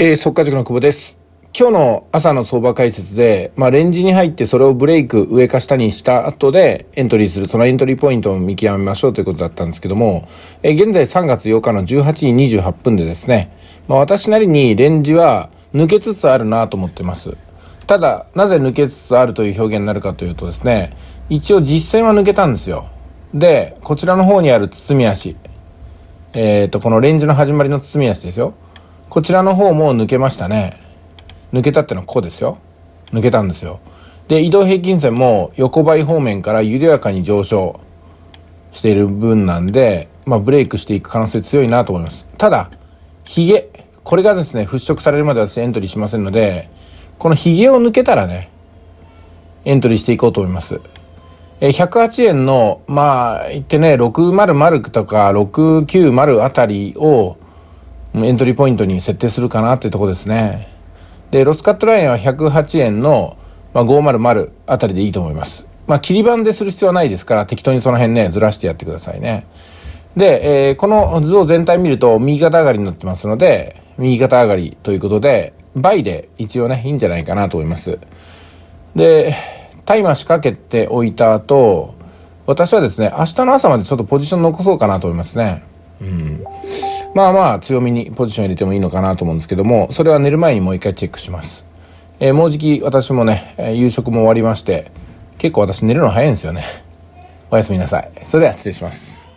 えー、速稼塾の久保です。今日の朝の相場解説で、まあ、レンジに入ってそれをブレイク上か下にした後でエントリーする、そのエントリーポイントを見極めましょうということだったんですけども、えー、現在3月8日の18時28分でですね、まあ、私なりにレンジは抜けつつあるなと思ってます。ただ、なぜ抜けつつあるという表現になるかというとですね、一応実践は抜けたんですよ。で、こちらの方にある包み足。えっ、ー、と、このレンジの始まりの包み足ですよ。こちらの方も抜けましたね。抜けたってのはここですよ。抜けたんですよ。で、移動平均線も横ばい方面から緩やかに上昇している分なんで、まあ、ブレイクしていく可能性強いなと思います。ただ、ヒゲ。これがですね、払拭されるまで私エントリーしませんので、このヒゲを抜けたらね、エントリーしていこうと思います。108円の、まあ、言ってね、600とか690あたりを、エントリーポイントに設定するかなっていうとこですね。で、ロスカットラインは108円の、まあ、500あたりでいいと思います。まあ、切り板でする必要はないですから、適当にその辺ね、ずらしてやってくださいね。で、えー、この図を全体見ると右肩上がりになってますので、右肩上がりということで、倍で一応ね、いいんじゃないかなと思います。で、タイマー仕掛けておいた後、私はですね、明日の朝までちょっとポジション残そうかなと思いますね。うん。まあまあ強みにポジション入れてもいいのかなと思うんですけども、それは寝る前にもう一回チェックします。えー、もうじき私もね、夕食も終わりまして、結構私寝るの早いんですよね。おやすみなさい。それでは失礼します。